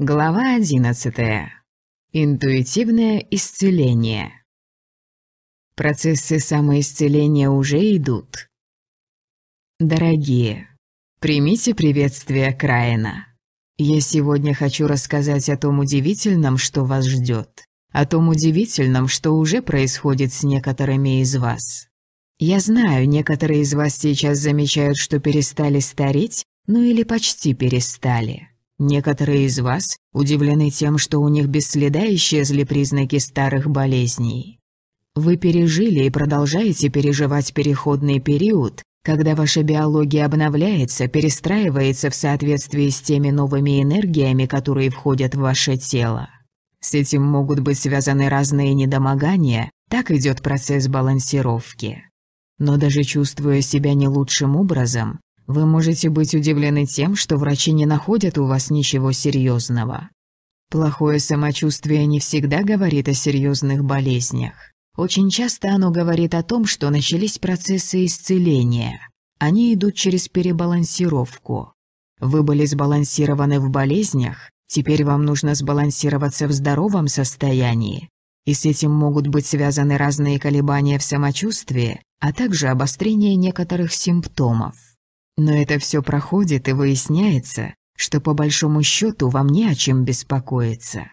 Глава 11. Интуитивное исцеление. Процессы самоисцеления уже идут. Дорогие, примите приветствие Краина. Я сегодня хочу рассказать о том удивительном, что вас ждет, о том удивительном, что уже происходит с некоторыми из вас. Я знаю, некоторые из вас сейчас замечают, что перестали стареть, ну или почти перестали. Некоторые из вас удивлены тем, что у них без следа исчезли признаки старых болезней. Вы пережили и продолжаете переживать переходный период, когда ваша биология обновляется, перестраивается в соответствии с теми новыми энергиями, которые входят в ваше тело. С этим могут быть связаны разные недомогания, так идет процесс балансировки. Но даже чувствуя себя не лучшим образом, вы можете быть удивлены тем, что врачи не находят у вас ничего серьезного. Плохое самочувствие не всегда говорит о серьезных болезнях. Очень часто оно говорит о том, что начались процессы исцеления. Они идут через перебалансировку. Вы были сбалансированы в болезнях, теперь вам нужно сбалансироваться в здоровом состоянии. И с этим могут быть связаны разные колебания в самочувствии, а также обострение некоторых симптомов. Но это все проходит и выясняется, что по большому счету вам не о чем беспокоиться.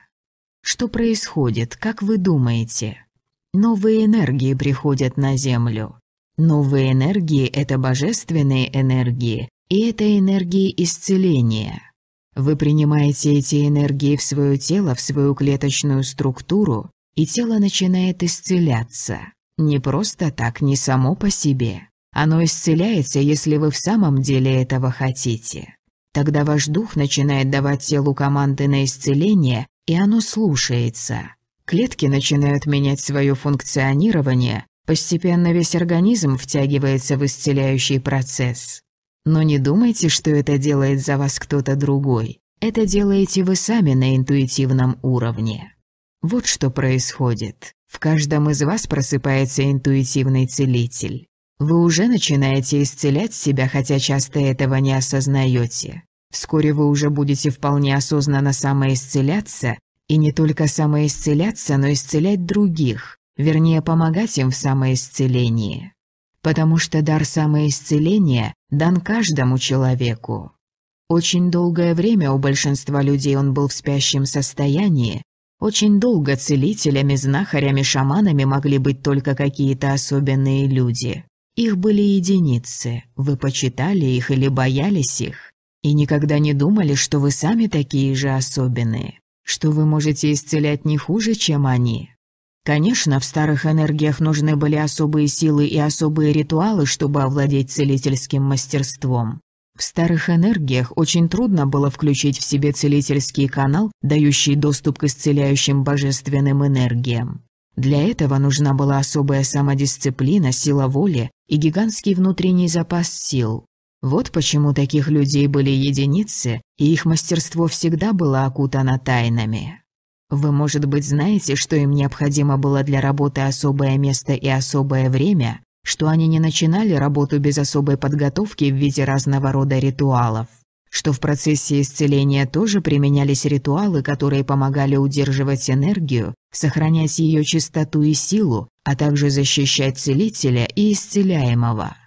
Что происходит, как вы думаете? Новые энергии приходят на Землю. Новые энергии – это божественные энергии, и это энергии исцеления. Вы принимаете эти энергии в свое тело, в свою клеточную структуру, и тело начинает исцеляться. Не просто так, не само по себе. Оно исцеляется, если вы в самом деле этого хотите. Тогда ваш дух начинает давать телу команды на исцеление, и оно слушается. Клетки начинают менять свое функционирование, постепенно весь организм втягивается в исцеляющий процесс. Но не думайте, что это делает за вас кто-то другой. Это делаете вы сами на интуитивном уровне. Вот что происходит. В каждом из вас просыпается интуитивный целитель. Вы уже начинаете исцелять себя, хотя часто этого не осознаете. Вскоре вы уже будете вполне осознанно самоисцеляться, и не только самоисцеляться, но исцелять других, вернее, помогать им в самоисцелении. Потому что дар самоисцеления дан каждому человеку. Очень долгое время у большинства людей он был в спящем состоянии, очень долго целителями, знахарями, шаманами могли быть только какие-то особенные люди. Их были единицы, вы почитали их или боялись их, и никогда не думали, что вы сами такие же особенные, что вы можете исцелять не хуже, чем они. Конечно, в старых энергиях нужны были особые силы и особые ритуалы, чтобы овладеть целительским мастерством. В старых энергиях очень трудно было включить в себе целительский канал, дающий доступ к исцеляющим божественным энергиям. Для этого нужна была особая самодисциплина, сила воли, и гигантский внутренний запас сил. Вот почему таких людей были единицы, и их мастерство всегда было окутано тайнами. Вы, может быть, знаете, что им необходимо было для работы особое место и особое время, что они не начинали работу без особой подготовки в виде разного рода ритуалов, что в процессе исцеления тоже применялись ритуалы, которые помогали удерживать энергию, сохранять ее чистоту и силу, а также защищать целителя и исцеляемого.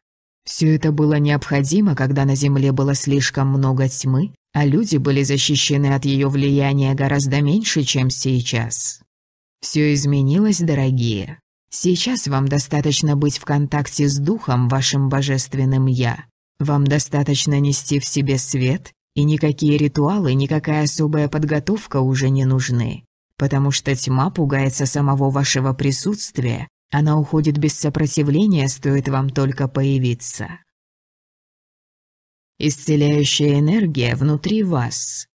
Все это было необходимо, когда на Земле было слишком много тьмы, а люди были защищены от ее влияния гораздо меньше, чем сейчас. Все изменилось, дорогие. Сейчас вам достаточно быть в контакте с Духом, вашим божественным «Я». Вам достаточно нести в себе свет, и никакие ритуалы, никакая особая подготовка уже не нужны потому что тьма пугается самого вашего присутствия. Она уходит без сопротивления, стоит вам только появиться. Исцеляющая энергия внутри вас.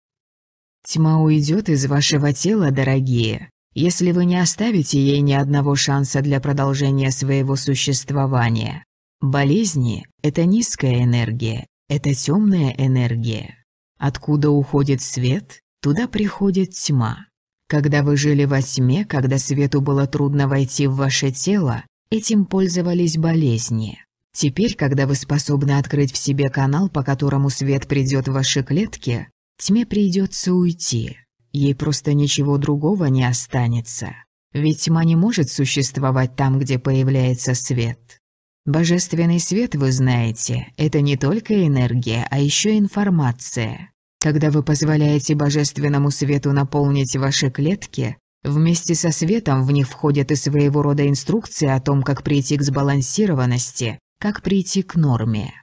Тьма уйдет из вашего тела, дорогие, если вы не оставите ей ни одного шанса для продолжения своего существования. Болезни – это низкая энергия, это темная энергия. Откуда уходит свет, туда приходит тьма. Когда вы жили во сне, когда свету было трудно войти в ваше тело, этим пользовались болезни. Теперь, когда вы способны открыть в себе канал, по которому свет придет в ваши клетки, тьме придется уйти. Ей просто ничего другого не останется. Ведь тьма не может существовать там, где появляется свет. Божественный свет, вы знаете, это не только энергия, а еще информация. Когда вы позволяете божественному свету наполнить ваши клетки, вместе со светом в них входят и своего рода инструкции о том, как прийти к сбалансированности, как прийти к норме.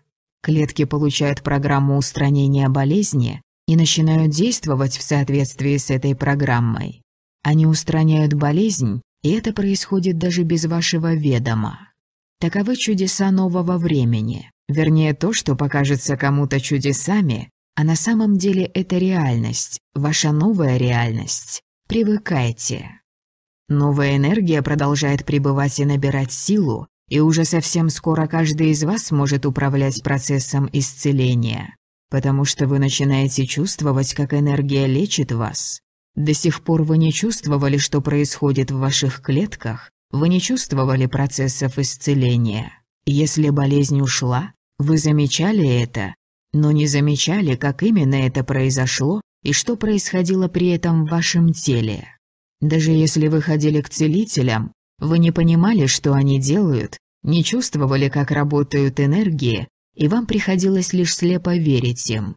Клетки получают программу устранения болезни и начинают действовать в соответствии с этой программой. Они устраняют болезнь, и это происходит даже без вашего ведома. Таковы чудеса нового времени, вернее то, что покажется кому-то чудесами, а на самом деле это реальность, ваша новая реальность. Привыкайте. Новая энергия продолжает пребывать и набирать силу, и уже совсем скоро каждый из вас может управлять процессом исцеления, потому что вы начинаете чувствовать, как энергия лечит вас. До сих пор вы не чувствовали, что происходит в ваших клетках, вы не чувствовали процессов исцеления. Если болезнь ушла, вы замечали это, но не замечали, как именно это произошло и что происходило при этом в вашем теле. Даже если вы ходили к целителям, вы не понимали, что они делают, не чувствовали, как работают энергии, и вам приходилось лишь слепо верить им.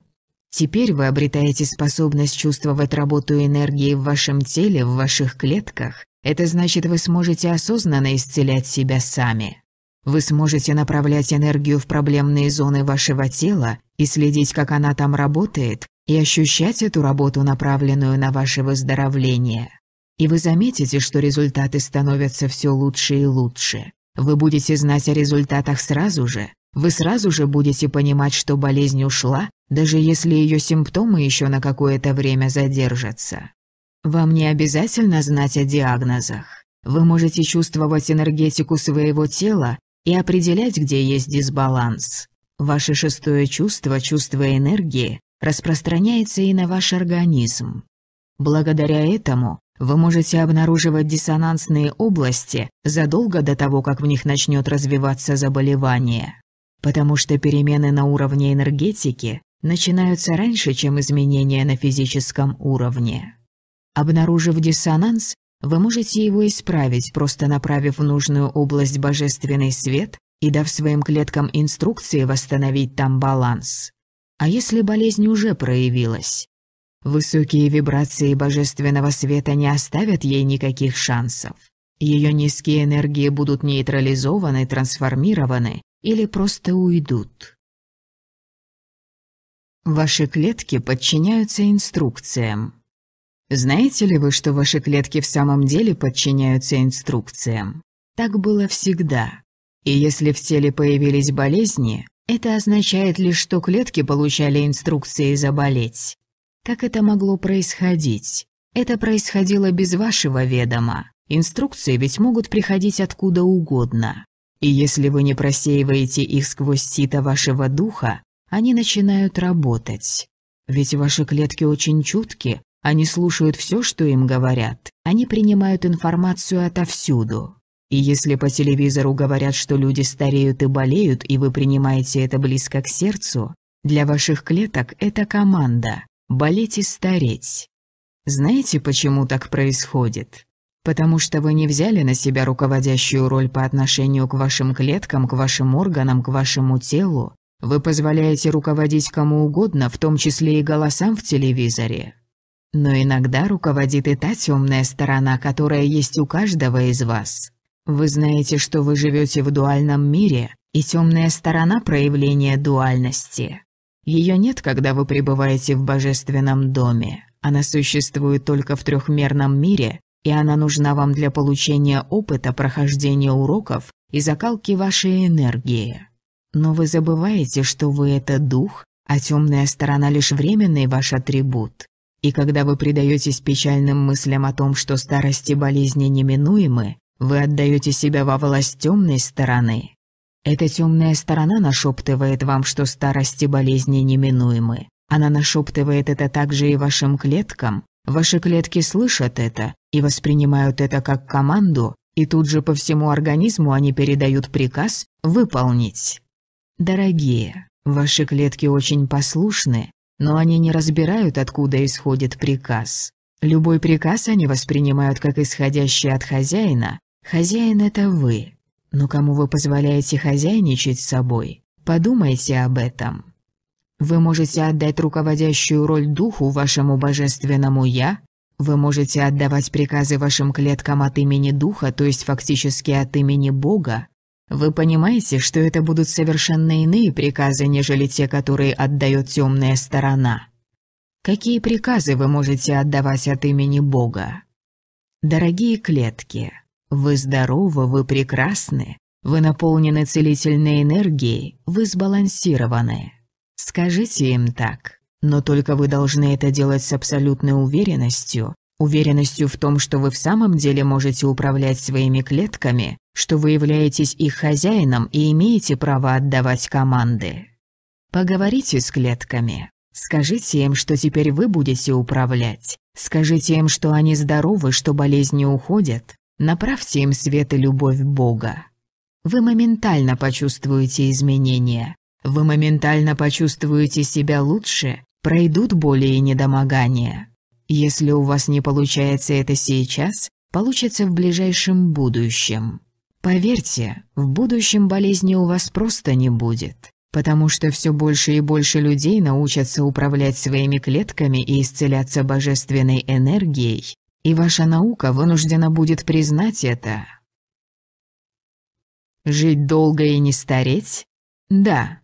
Теперь вы обретаете способность чувствовать работу энергии в вашем теле, в ваших клетках. Это значит, вы сможете осознанно исцелять себя сами. Вы сможете направлять энергию в проблемные зоны вашего тела и следить, как она там работает, и ощущать эту работу, направленную на ваше выздоровление. И вы заметите, что результаты становятся все лучше и лучше. Вы будете знать о результатах сразу же, вы сразу же будете понимать, что болезнь ушла, даже если ее симптомы еще на какое-то время задержатся. Вам не обязательно знать о диагнозах. Вы можете чувствовать энергетику своего тела и определять, где есть дисбаланс. Ваше шестое чувство, чувство энергии, распространяется и на ваш организм. Благодаря этому вы можете обнаруживать диссонансные области задолго до того, как в них начнет развиваться заболевание. Потому что перемены на уровне энергетики начинаются раньше, чем изменения на физическом уровне. Обнаружив диссонанс, вы можете его исправить, просто направив в нужную область божественный свет и дав своим клеткам инструкции восстановить там баланс. А если болезнь уже проявилась? Высокие вибрации божественного света не оставят ей никаких шансов. Ее низкие энергии будут нейтрализованы, трансформированы или просто уйдут. Ваши клетки подчиняются инструкциям. Знаете ли вы, что ваши клетки в самом деле подчиняются инструкциям? Так было всегда. И если в теле появились болезни, это означает лишь, что клетки получали инструкции заболеть. Как это могло происходить? Это происходило без вашего ведома. Инструкции ведь могут приходить откуда угодно. И если вы не просеиваете их сквозь сито вашего духа, они начинают работать. Ведь ваши клетки очень чутки они слушают все, что им говорят. Они принимают информацию отовсюду. И если по телевизору говорят, что люди стареют и болеют, и вы принимаете это близко к сердцу, для ваших клеток это команда «болеть и стареть». Знаете, почему так происходит? Потому что вы не взяли на себя руководящую роль по отношению к вашим клеткам, к вашим органам, к вашему телу. Вы позволяете руководить кому угодно, в том числе и голосам в телевизоре. Но иногда руководит и та темная сторона, которая есть у каждого из вас. Вы знаете, что вы живете в дуальном мире, и темная сторона проявления дуальности. Ее нет, когда вы пребываете в божественном доме. Она существует только в трехмерном мире, и она нужна вам для получения опыта, прохождения уроков и закалки вашей энергии. Но вы забываете, что вы – это дух, а темная сторона – лишь временный ваш атрибут. И когда вы предаетесь печальным мыслям о том, что старость и болезни неминуемы, вы отдаете себя во власть темной стороны. Эта темная сторона нашептывает вам, что старость и болезни неминуемы. Она нашептывает это также и вашим клеткам. Ваши клетки слышат это и воспринимают это как команду, и тут же по всему организму они передают приказ «выполнить». Дорогие, ваши клетки очень послушны, но они не разбирают, откуда исходит приказ. Любой приказ они воспринимают как исходящий от хозяина. Хозяин — это вы. Но кому вы позволяете хозяйничать с собой? Подумайте об этом. Вы можете отдать руководящую роль духу вашему божественному «я», вы можете отдавать приказы вашим клеткам от имени духа, то есть фактически от имени Бога, вы понимаете, что это будут совершенно иные приказы, нежели те, которые отдает темная сторона? Какие приказы вы можете отдавать от имени Бога? Дорогие клетки, вы здоровы, вы прекрасны, вы наполнены целительной энергией, вы сбалансированы. Скажите им так, но только вы должны это делать с абсолютной уверенностью Уверенностью в том, что вы в самом деле можете управлять своими клетками, что вы являетесь их хозяином и имеете право отдавать команды. Поговорите с клетками. Скажите им, что теперь вы будете управлять. Скажите им, что они здоровы, что болезни уходят. Направьте им свет и любовь Бога. Вы моментально почувствуете изменения. Вы моментально почувствуете себя лучше, пройдут боли и недомогания. Если у вас не получается это сейчас, получится в ближайшем будущем. Поверьте, в будущем болезни у вас просто не будет, потому что все больше и больше людей научатся управлять своими клетками и исцеляться божественной энергией, и ваша наука вынуждена будет признать это. Жить долго и не стареть? Да.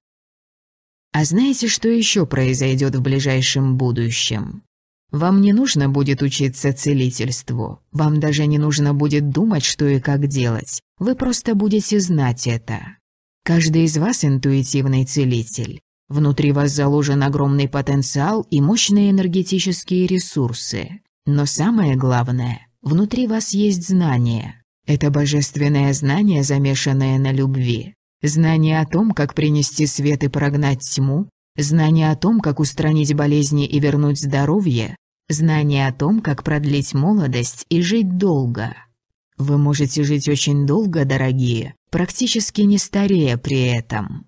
А знаете, что еще произойдет в ближайшем будущем? Вам не нужно будет учиться целительству. Вам даже не нужно будет думать, что и как делать. Вы просто будете знать это. Каждый из вас интуитивный целитель. Внутри вас заложен огромный потенциал и мощные энергетические ресурсы. Но самое главное, внутри вас есть знание. Это божественное знание, замешанное на любви. Знание о том, как принести свет и прогнать тьму, знание о том, как устранить болезни и вернуть здоровье, знание о том, как продлить молодость и жить долго. Вы можете жить очень долго, дорогие, практически не старея при этом.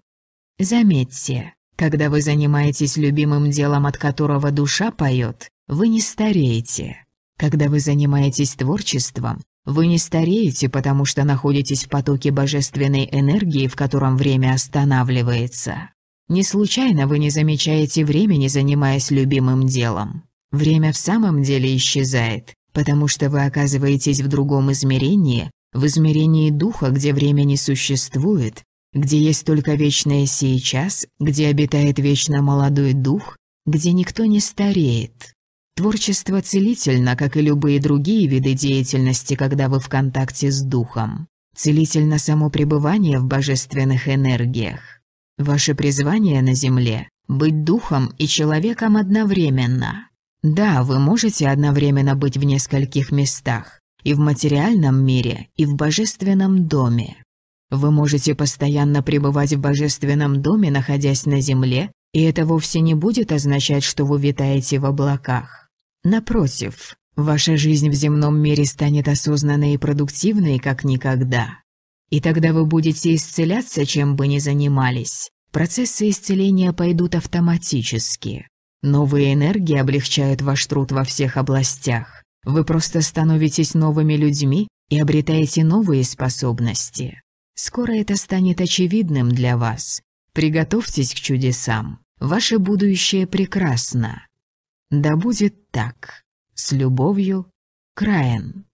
Заметьте, когда вы занимаетесь любимым делом, от которого душа поет, вы не стареете. Когда вы занимаетесь творчеством, вы не стареете, потому что находитесь в потоке божественной энергии, в котором время останавливается. Не случайно вы не замечаете времени, занимаясь любимым делом. Время в самом деле исчезает, потому что вы оказываетесь в другом измерении, в измерении духа, где время не существует, где есть только вечное сейчас, где обитает вечно молодой дух, где никто не стареет. Творчество целительно, как и любые другие виды деятельности, когда вы в контакте с духом. Целительно само пребывание в божественных энергиях. Ваше призвание на Земле – быть духом и человеком одновременно. Да, вы можете одновременно быть в нескольких местах – и в материальном мире, и в божественном доме. Вы можете постоянно пребывать в божественном доме, находясь на Земле, и это вовсе не будет означать, что вы витаете в облаках. Напротив, ваша жизнь в земном мире станет осознанной и продуктивной, как никогда. И тогда вы будете исцеляться, чем бы ни занимались. Процессы исцеления пойдут автоматически. Новые энергии облегчают ваш труд во всех областях. Вы просто становитесь новыми людьми и обретаете новые способности. Скоро это станет очевидным для вас. Приготовьтесь к чудесам. Ваше будущее прекрасно. Да будет так. С любовью, Краен.